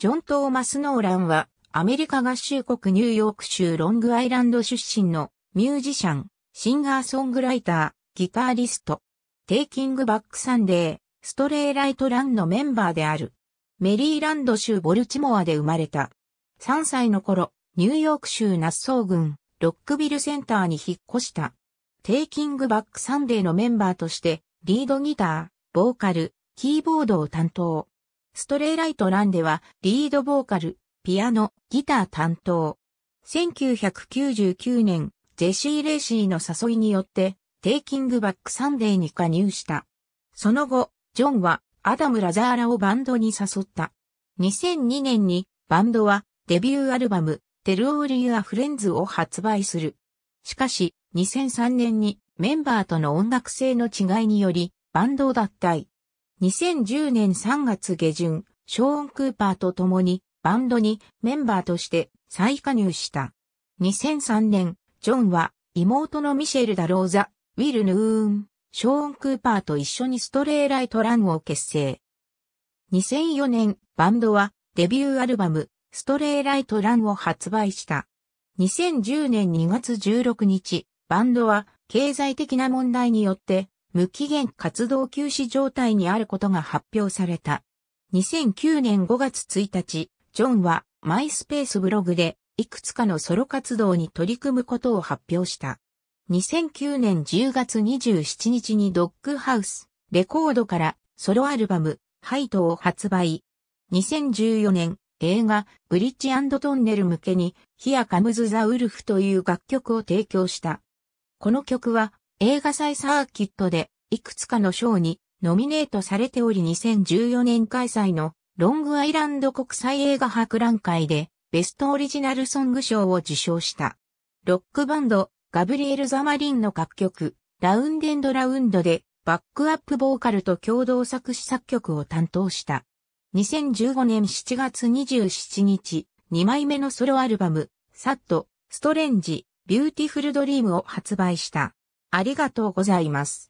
ジョン・トーマス・ノーランは、アメリカ合衆国ニューヨーク州ロングアイランド出身のミュージシャン、シンガーソングライター、ギターリスト、テイキングバックサンデー、ストレイライトランのメンバーである。メリーランド州ボルチモアで生まれた。3歳の頃、ニューヨーク州ナッソー郡、ロックビルセンターに引っ越した。テイキングバックサンデーのメンバーとして、リードギター、ボーカル、キーボードを担当。ストレイライトランでは、リードボーカル、ピアノ、ギター担当。1999年、ジェシー・レイシーの誘いによって、テイキングバックサンデーに加入した。その後、ジョンはアダム・ラザーラをバンドに誘った。2002年にバンドはデビューアルバム、テルオーリア・フレンズを発売する。しかし、2003年にメンバーとの音楽性の違いにより、バンドを脱退。2010年3月下旬、ショーン・クーパーと共にバンドにメンバーとして再加入した。2003年、ジョンは妹のミシェル・ダ・ローザ、ウィル・ヌーン、ショーン・クーパーと一緒にストレイ・ライト・ランを結成。2004年、バンドはデビューアルバム、ストレイ・ライト・ランを発売した。2010年2月16日、バンドは経済的な問題によって無期限活動休止状態にあることが発表された。2009年5月1日、ジョンはマイスペースブログでいくつかのソロ活動に取り組むことを発表した。2009年10月27日にドッグハウス、レコードからソロアルバム、ハイトを発売。2014年、映画、ブリッジトンネル向けに、ヒアカムズ・ザ・ウルフという楽曲を提供した。この曲は、映画祭サーキットでいくつかの賞にノミネートされており2014年開催のロングアイランド国際映画博覧会でベストオリジナルソング賞を受賞した。ロックバンドガブリエル・ザマリンの楽曲ラウンデンドラウンドでバックアップボーカルと共同作詞作曲を担当した。2015年7月27日、2枚目のソロアルバム、サッド、ストレンジ、ビューティフルドリームを発売した。ありがとうございます。